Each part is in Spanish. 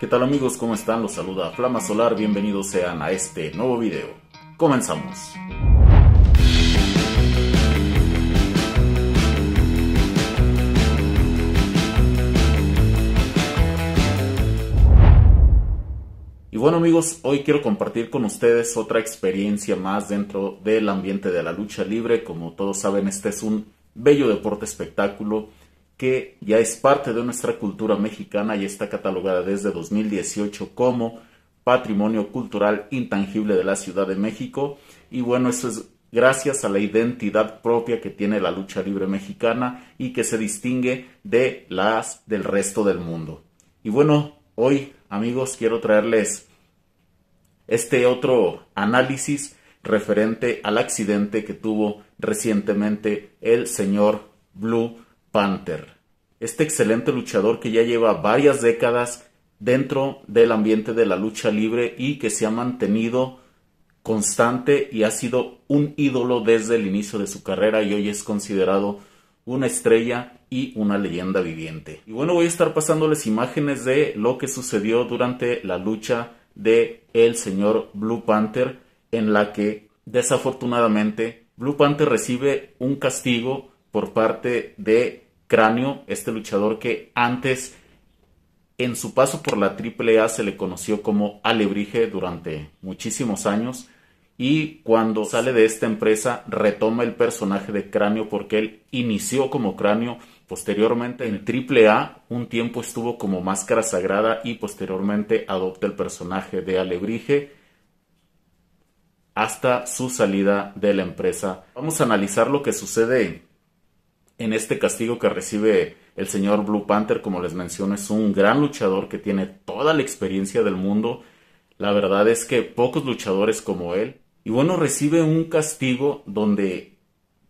¿Qué tal amigos? ¿Cómo están? Los saluda Flama Solar, bienvenidos sean a este nuevo video. Comenzamos. Y bueno amigos, hoy quiero compartir con ustedes otra experiencia más dentro del ambiente de la lucha libre. Como todos saben, este es un bello deporte espectáculo que ya es parte de nuestra cultura mexicana y está catalogada desde 2018 como Patrimonio Cultural Intangible de la Ciudad de México. Y bueno, eso es gracias a la identidad propia que tiene la lucha libre mexicana y que se distingue de las del resto del mundo. Y bueno, hoy amigos quiero traerles este otro análisis referente al accidente que tuvo recientemente el señor Blue Panther, este excelente luchador que ya lleva varias décadas dentro del ambiente de la lucha libre y que se ha mantenido constante y ha sido un ídolo desde el inicio de su carrera y hoy es considerado una estrella y una leyenda viviente. Y bueno, voy a estar pasándoles imágenes de lo que sucedió durante la lucha de el señor Blue Panther en la que desafortunadamente Blue Panther recibe un castigo por parte de Cráneo, este luchador que antes en su paso por la AAA se le conoció como Alebrije durante muchísimos años y cuando sale de esta empresa retoma el personaje de Cráneo porque él inició como Cráneo, posteriormente en AAA un tiempo estuvo como Máscara Sagrada y posteriormente adopta el personaje de Alebrije hasta su salida de la empresa. Vamos a analizar lo que sucede en este castigo que recibe el señor Blue Panther, como les menciono, es un gran luchador que tiene toda la experiencia del mundo. La verdad es que pocos luchadores como él. Y bueno, recibe un castigo donde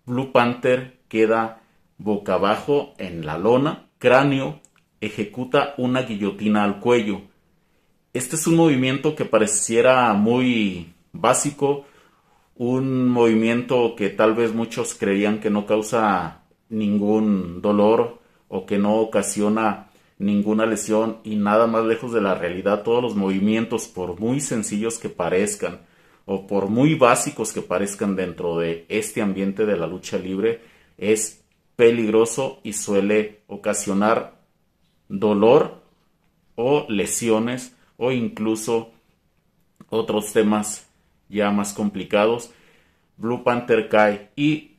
Blue Panther queda boca abajo en la lona, cráneo, ejecuta una guillotina al cuello. Este es un movimiento que pareciera muy básico, un movimiento que tal vez muchos creían que no causa ningún dolor o que no ocasiona ninguna lesión y nada más lejos de la realidad. Todos los movimientos, por muy sencillos que parezcan o por muy básicos que parezcan dentro de este ambiente de la lucha libre, es peligroso y suele ocasionar dolor o lesiones o incluso otros temas ya más complicados. Blue Panther cae y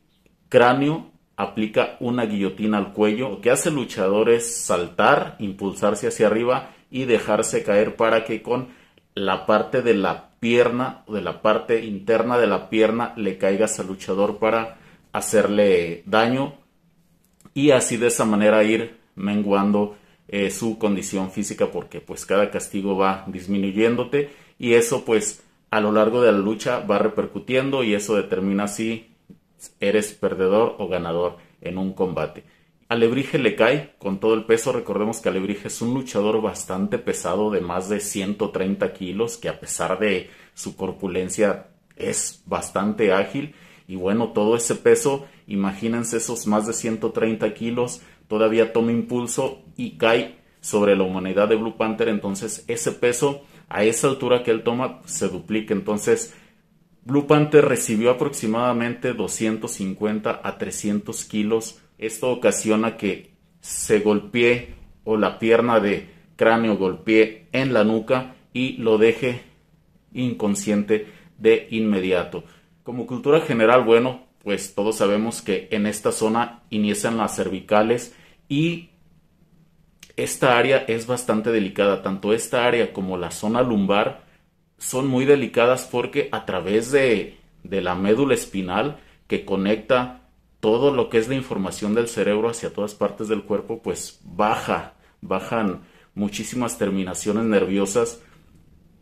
cráneo aplica una guillotina al cuello que hace el luchador es saltar, impulsarse hacia arriba y dejarse caer para que con la parte de la pierna, o de la parte interna de la pierna, le caigas al luchador para hacerle daño y así de esa manera ir menguando eh, su condición física porque pues cada castigo va disminuyéndote y eso pues a lo largo de la lucha va repercutiendo y eso determina si eres perdedor o ganador en un combate. Alebrije le cae con todo el peso. Recordemos que Alebrije es un luchador bastante pesado de más de 130 kilos, que a pesar de su corpulencia es bastante ágil. Y bueno, todo ese peso, imagínense esos más de 130 kilos, todavía toma impulso y cae sobre la humanidad de Blue Panther. Entonces, ese peso a esa altura que él toma se duplica. Entonces, Blue Panther recibió aproximadamente 250 a 300 kilos. Esto ocasiona que se golpee o la pierna de cráneo golpee en la nuca y lo deje inconsciente de inmediato. Como cultura general, bueno, pues todos sabemos que en esta zona inician las cervicales y esta área es bastante delicada, tanto esta área como la zona lumbar son muy delicadas porque a través de, la médula espinal que conecta todo lo que es la información del cerebro hacia todas partes del cuerpo, pues baja, bajan muchísimas terminaciones nerviosas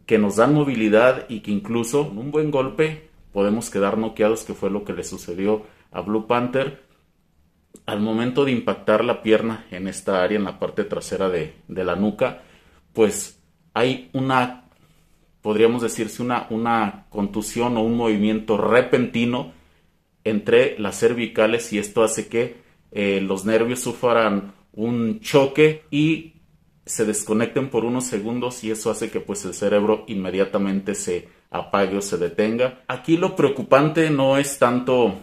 que nos dan movilidad y que incluso en un buen golpe podemos quedar noqueados, que fue lo que le sucedió a Blue Panther al momento de impactar la pierna en esta área, en la parte trasera de, de la nuca, pues hay una podríamos decirse, una, una contusión o un movimiento repentino entre las cervicales y esto hace que eh, los nervios sufran un choque y se desconecten por unos segundos y eso hace que pues el cerebro inmediatamente se apague o se detenga. Aquí lo preocupante no es tanto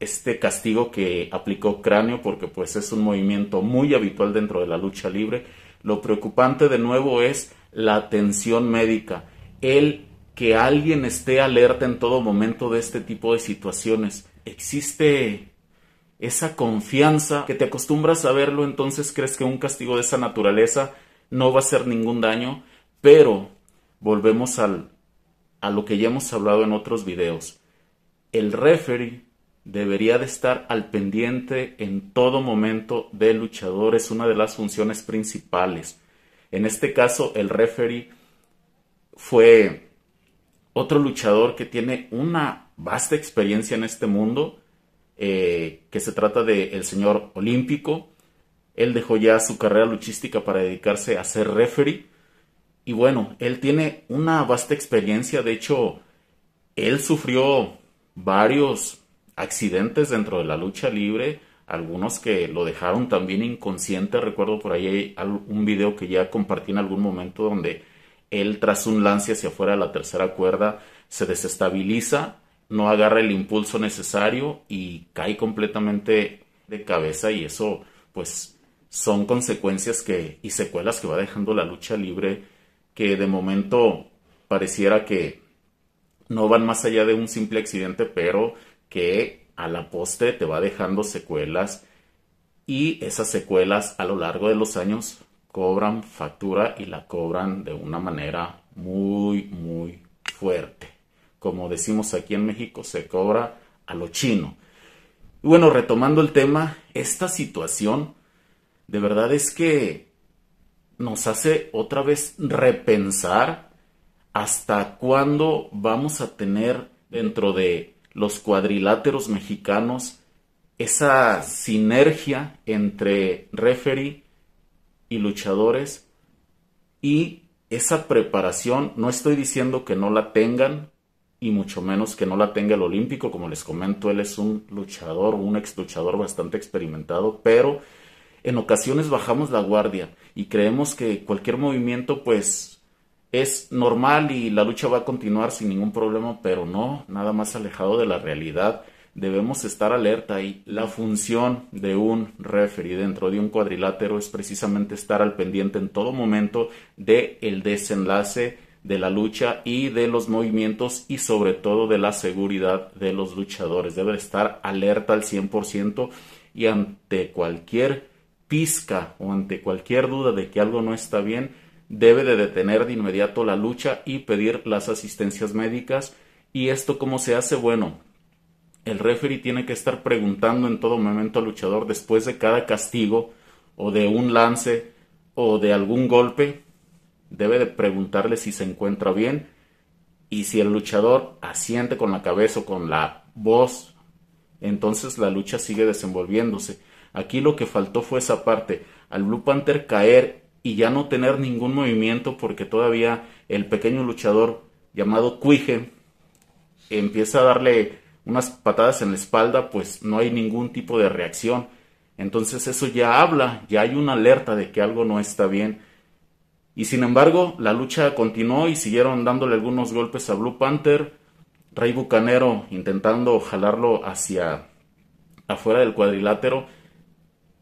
este castigo que aplicó Cráneo porque pues es un movimiento muy habitual dentro de la lucha libre. Lo preocupante de nuevo es la atención médica el que alguien esté alerta en todo momento de este tipo de situaciones. Existe esa confianza que te acostumbras a verlo, entonces crees que un castigo de esa naturaleza no va a hacer ningún daño, pero volvemos al, a lo que ya hemos hablado en otros videos. El referee debería de estar al pendiente en todo momento del luchador, es una de las funciones principales. En este caso, el referee fue otro luchador que tiene una vasta experiencia en este mundo, eh, que se trata del el señor Olímpico. Él dejó ya su carrera luchística para dedicarse a ser referee. Y bueno, él tiene una vasta experiencia. De hecho, él sufrió varios accidentes dentro de la lucha libre. Algunos que lo dejaron también inconsciente. Recuerdo por ahí un video que ya compartí en algún momento donde él tras un lance hacia afuera de la tercera cuerda se desestabiliza, no agarra el impulso necesario y cae completamente de cabeza y eso pues son consecuencias que y secuelas que va dejando la lucha libre que de momento pareciera que no van más allá de un simple accidente, pero que a la poste te va dejando secuelas y esas secuelas a lo largo de los años cobran factura y la cobran de una manera muy, muy fuerte. Como decimos aquí en México, se cobra a lo chino. bueno, retomando el tema, esta situación de verdad es que nos hace otra vez repensar hasta cuándo vamos a tener dentro de los cuadriláteros mexicanos esa sinergia entre referee y luchadores y esa preparación, no estoy diciendo que no la tengan y mucho menos que no la tenga el olímpico, como les comento, él es un luchador, un ex luchador bastante experimentado, pero en ocasiones bajamos la guardia y creemos que cualquier movimiento pues es normal y la lucha va a continuar sin ningún problema, pero no, nada más alejado de la realidad debemos estar alerta y La función de un referee dentro de un cuadrilátero es precisamente estar al pendiente en todo momento de el desenlace de la lucha y de los movimientos y sobre todo de la seguridad de los luchadores. Debe estar alerta al 100% y ante cualquier pizca o ante cualquier duda de que algo no está bien, debe de detener de inmediato la lucha y pedir las asistencias médicas. ¿Y esto cómo se hace? Bueno, el referee tiene que estar preguntando en todo momento al luchador después de cada castigo o de un lance o de algún golpe. Debe de preguntarle si se encuentra bien y si el luchador asiente con la cabeza o con la voz, entonces la lucha sigue desenvolviéndose. Aquí lo que faltó fue esa parte, al Blue Panther caer y ya no tener ningún movimiento porque todavía el pequeño luchador llamado Cuige empieza a darle unas patadas en la espalda, pues no hay ningún tipo de reacción. Entonces eso ya habla, ya hay una alerta de que algo no está bien. Y sin embargo, la lucha continuó y siguieron dándole algunos golpes a Blue Panther. Rey Bucanero intentando jalarlo hacia afuera del cuadrilátero.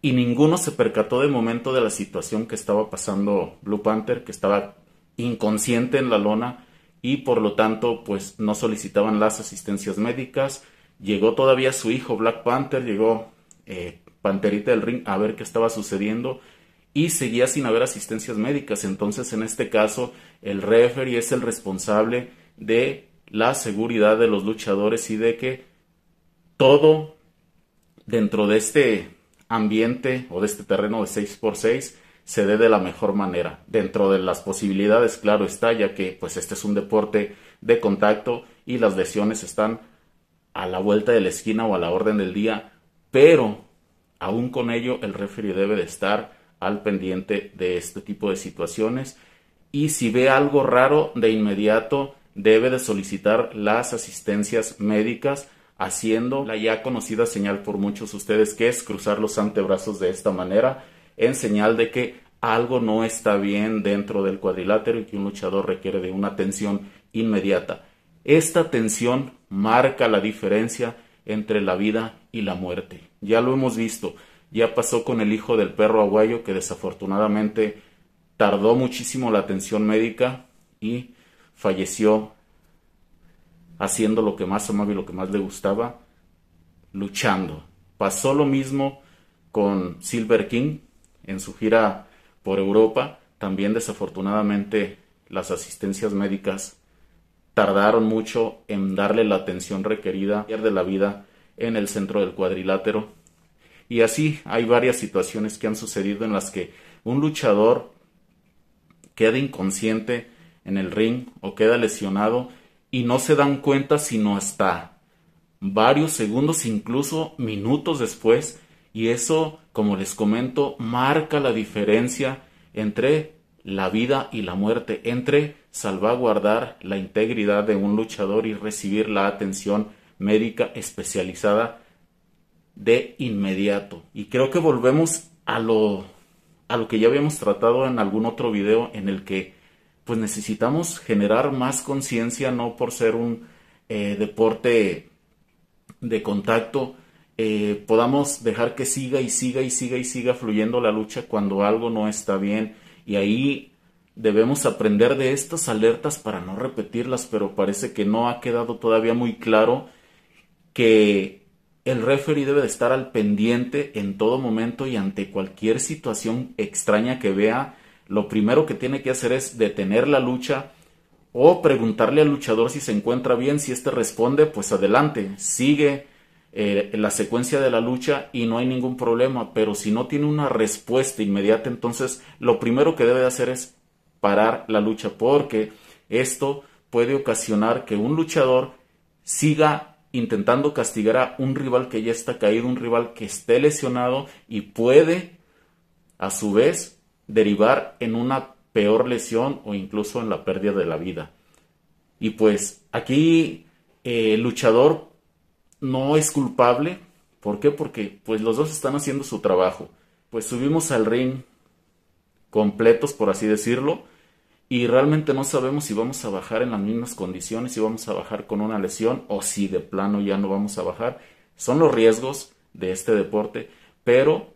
Y ninguno se percató de momento de la situación que estaba pasando Blue Panther, que estaba inconsciente en la lona y por lo tanto pues no solicitaban las asistencias médicas. Llegó todavía su hijo Black Panther, llegó eh, Panterita del Ring a ver qué estaba sucediendo y seguía sin haber asistencias médicas. Entonces en este caso el referee es el responsable de la seguridad de los luchadores y de que todo dentro de este ambiente o de este terreno de 6x6 se dé de la mejor manera, dentro de las posibilidades, claro está, ya que pues este es un deporte de contacto y las lesiones están a la vuelta de la esquina o a la orden del día, pero aún con ello el referee debe de estar al pendiente de este tipo de situaciones y si ve algo raro de inmediato debe de solicitar las asistencias médicas haciendo la ya conocida señal por muchos de ustedes que es cruzar los antebrazos de esta manera en señal de que algo no está bien dentro del cuadrilátero y que un luchador requiere de una atención inmediata. Esta atención marca la diferencia entre la vida y la muerte. Ya lo hemos visto, ya pasó con el hijo del perro aguayo que desafortunadamente tardó muchísimo la atención médica y falleció haciendo lo que más amaba y lo que más le gustaba, luchando. Pasó lo mismo con Silver King, en su gira por Europa. También desafortunadamente las asistencias médicas tardaron mucho en darle la atención requerida, pierde la vida en el centro del cuadrilátero. Y así hay varias situaciones que han sucedido en las que un luchador queda inconsciente en el ring o queda lesionado y no se dan cuenta si no está varios segundos, incluso minutos después, y eso como les comento, marca la diferencia entre la vida y la muerte, entre salvaguardar la integridad de un luchador y recibir la atención médica especializada de inmediato. Y creo que volvemos a lo, que ya habíamos tratado en algún otro video en el que pues necesitamos generar más conciencia, no por ser un eh, deporte de contacto, eh, podamos dejar que siga y siga y siga y siga fluyendo la lucha cuando algo no está bien. Y ahí debemos aprender de estas alertas para no repetirlas, pero parece que no ha quedado todavía muy claro que el referee debe de estar al pendiente en todo momento y ante cualquier situación extraña que vea, lo primero que tiene que hacer es detener la lucha o preguntarle al luchador si se encuentra bien, si éste responde, pues adelante, sigue eh, la secuencia de la lucha y no hay ningún problema, pero si no tiene una respuesta inmediata, entonces lo primero que debe de hacer es parar la lucha, porque esto puede ocasionar que un luchador siga intentando castigar a un rival que ya está caído, un rival que esté lesionado y puede a su vez derivar en una peor lesión o incluso en la pérdida de la vida. Y pues aquí eh, el luchador no es culpable. ¿Por qué? Porque pues los dos están haciendo su trabajo. Pues subimos al ring completos, por así decirlo, y realmente no sabemos si vamos a bajar en las mismas condiciones, si vamos a bajar con una lesión o si de plano ya no vamos a bajar. Son los riesgos de este deporte, pero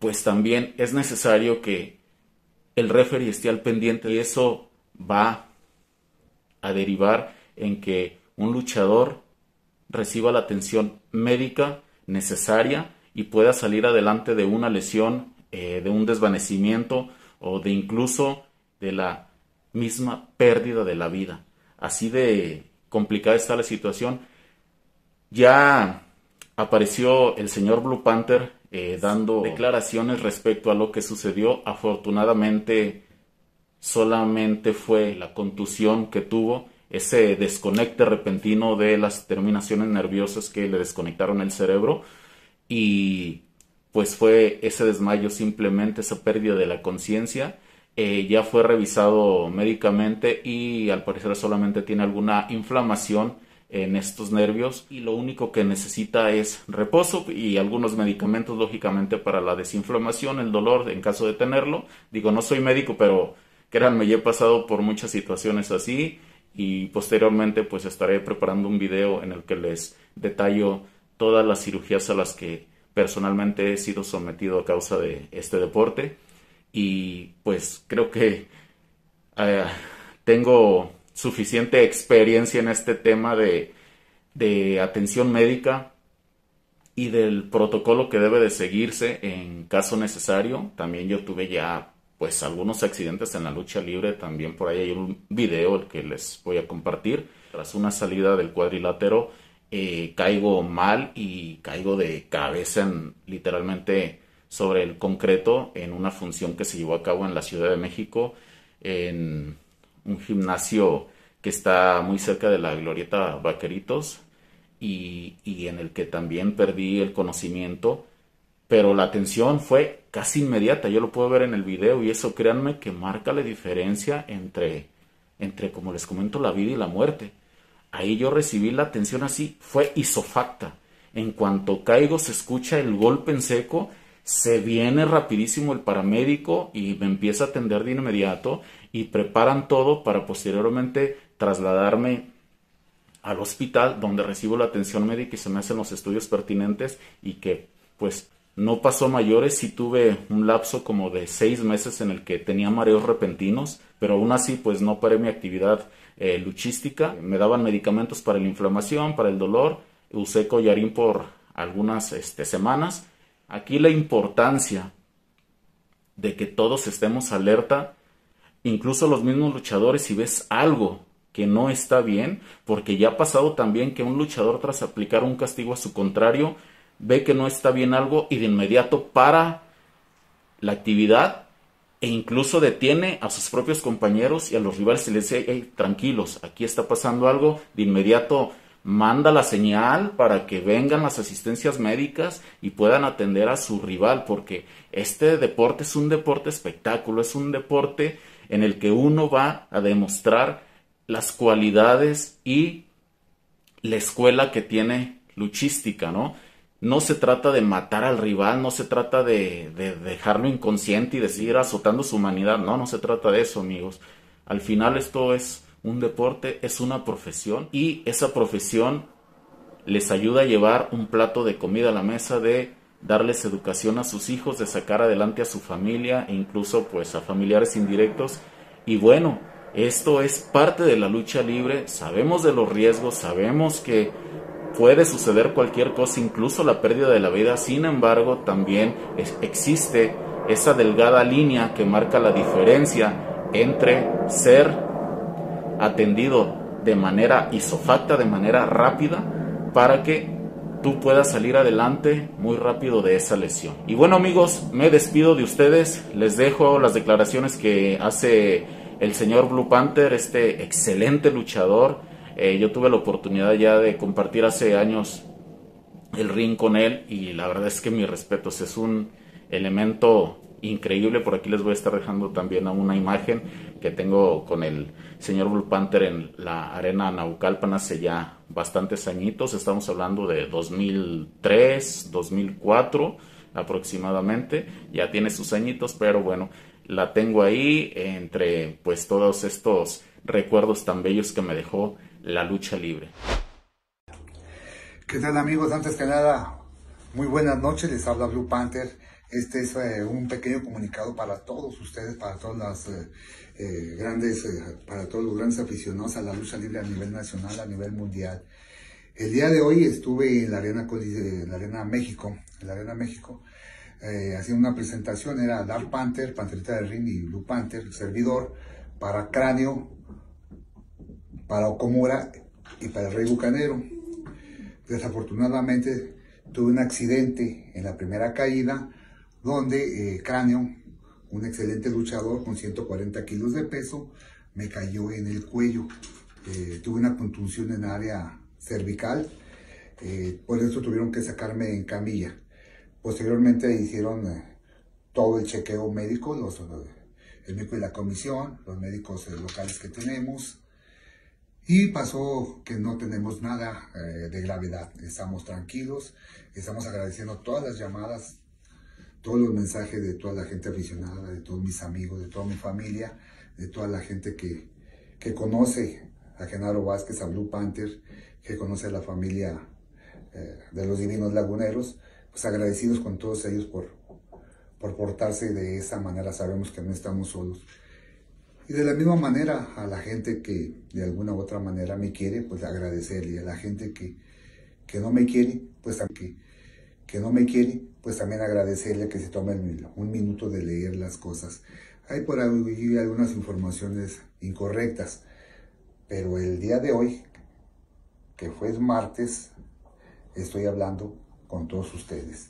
pues también es necesario que el referee esté al pendiente y eso va a derivar en que un luchador reciba la atención médica necesaria y pueda salir adelante de una lesión, eh, de un desvanecimiento o de incluso de la misma pérdida de la vida. Así de complicada está la situación. Ya apareció el señor Blue Panther eh, dando declaraciones respecto a lo que sucedió. Afortunadamente solamente fue la contusión que tuvo ese desconecte repentino de las terminaciones nerviosas que le desconectaron el cerebro y pues fue ese desmayo simplemente esa pérdida de la conciencia eh, ya fue revisado médicamente y al parecer solamente tiene alguna inflamación en estos nervios y lo único que necesita es reposo y algunos medicamentos lógicamente para la desinflamación, el dolor en caso de tenerlo. Digo, no soy médico, pero créanme, ya he pasado por muchas situaciones así y posteriormente pues estaré preparando un video en el que les detallo todas las cirugías a las que personalmente he sido sometido a causa de este deporte y pues creo que eh, tengo suficiente experiencia en este tema de, de atención médica y del protocolo que debe de seguirse en caso necesario. También yo tuve ya pues algunos accidentes en la lucha libre. También por ahí hay un video el que les voy a compartir. Tras una salida del cuadrilátero eh, caigo mal y caigo de cabeza en, literalmente sobre el concreto en una función que se llevó a cabo en la Ciudad de México en un gimnasio que está muy cerca de la glorieta Vaqueritos y, y en el que también perdí el conocimiento, pero la atención fue casi inmediata. Yo lo puedo ver en el video y eso créanme que marca la diferencia entre, entre como les comento, la vida y la muerte. Ahí yo recibí la atención así, fue isofacta. En cuanto caigo se escucha el golpe en seco, se viene rapidísimo el paramédico y me empieza a atender de inmediato y preparan todo para posteriormente trasladarme al hospital donde recibo la atención médica y se me hacen los estudios pertinentes y que pues no pasó mayores, sí tuve un lapso como de seis meses en el que tenía mareos repentinos, pero aún así pues no paré mi actividad eh, luchística. Me daban medicamentos para la inflamación, para el dolor, usé collarín por algunas este, semanas. Aquí la importancia de que todos estemos alerta, incluso los mismos luchadores, si ves algo que no está bien, porque ya ha pasado también que un luchador tras aplicar un castigo a su contrario, ve que no está bien algo y de inmediato para la actividad e incluso detiene a sus propios compañeros y a los rivales y les dice, tranquilos, aquí está pasando algo, de inmediato manda la señal para que vengan las asistencias médicas y puedan atender a su rival, porque este deporte es un deporte espectáculo, es un deporte en el que uno va a demostrar las cualidades y la escuela que tiene luchística, ¿no? no se trata de matar al rival, no se trata de, dejarlo inconsciente y de seguir azotando su humanidad. No, no se trata de eso, amigos. Al final esto es un deporte, es una profesión y esa profesión les ayuda a llevar un plato de comida a la mesa, de darles educación a sus hijos, de sacar adelante a su familia e incluso pues a familiares indirectos. Y bueno, esto es parte de la lucha libre, sabemos de los riesgos, sabemos que puede suceder cualquier cosa, incluso la pérdida de la vida. Sin embargo, también existe esa delgada línea que marca la diferencia entre ser atendido de manera isofacta, de manera rápida, para que tú puedas salir adelante muy rápido de esa lesión. Y bueno amigos, me despido de ustedes, les dejo las declaraciones que hace el señor Blue Panther, este excelente luchador, eh, yo tuve la oportunidad ya de compartir hace años el ring con él y la verdad es que mis respetos, es un elemento increíble, por aquí les voy a estar dejando también una imagen que tengo con el señor Blue Panther en la arena Naucalpan hace ya bastantes añitos, estamos hablando de 2003, 2004 aproximadamente, ya tiene sus añitos, pero bueno, la tengo ahí entre pues todos estos recuerdos tan bellos que me dejó la lucha libre. ¿Qué tal amigos? Antes que nada, muy buenas noches, les habla Blue Panther. Este es eh, un pequeño comunicado para todos ustedes, para todas las eh, eh, grandes, para todos los grandes aficionados a la lucha libre a nivel nacional, a nivel mundial. El día de hoy estuve en la Arena, México, en la Arena México, haciendo una presentación, era Dark Panther, Panterita de Ring y Blue Panther, servidor, para Cráneo, para Okomura y para el rey Bucanero. Desafortunadamente tuve un accidente en la primera caída donde eh, Cráneo, un excelente luchador con 140 kilos de peso, me cayó en el cuello. Eh, tuve una contunción en área cervical, eh, por eso tuvieron que sacarme en camilla. Posteriormente hicieron eh, todo el chequeo médico, los, el médico y la comisión, los médicos locales que tenemos, y pasó que no tenemos nada eh, de gravedad, estamos tranquilos, estamos agradeciendo todas las llamadas, todos los mensajes de toda la gente aficionada, de todos mis amigos, de toda mi familia, de toda la gente que, que conoce a Genaro Vázquez, a Blue Panther, que conoce a la familia eh, de los Divinos Laguneros, pues agradecidos con todos ellos por, por portarse de esa manera, sabemos que no estamos solos. Y de la misma manera a la gente que de alguna u otra manera me quiere, pues agradecerle. Y a la gente que, que no me quiere, pues que, que no me quiere, pues también agradecerle que se tome un minuto de leer las cosas. Hay por ahí algunas informaciones incorrectas, pero el día de hoy, que fue martes, estoy hablando con todos ustedes.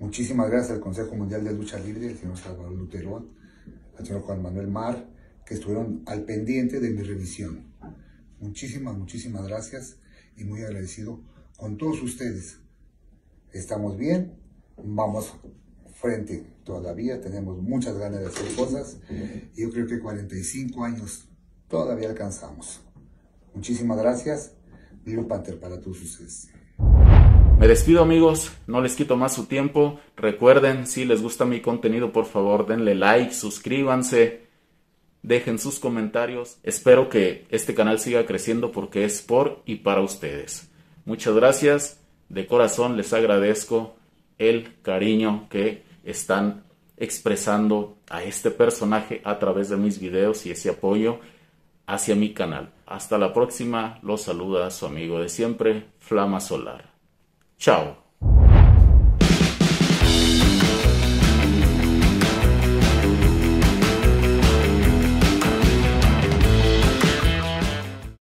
Muchísimas gracias al Consejo Mundial de Lucha Libre, al señor Salvador Luterón, al señor Juan Manuel Mar, que estuvieron al pendiente de mi revisión. Muchísimas, muchísimas gracias y muy agradecido con todos ustedes. Estamos bien, vamos frente todavía, tenemos muchas ganas de hacer cosas. Yo creo que 45 años todavía alcanzamos. Muchísimas gracias. Blue Panther para todos ustedes. Me despido amigos, no les quito más su tiempo. Recuerden, si les gusta mi contenido, por favor denle like, suscríbanse dejen sus comentarios. Espero que este canal siga creciendo porque es por y para ustedes. Muchas gracias, de corazón les agradezco el cariño que están expresando a este personaje a través de mis videos y ese apoyo hacia mi canal. Hasta la próxima, los saluda su amigo de siempre, Flama Solar. Chao.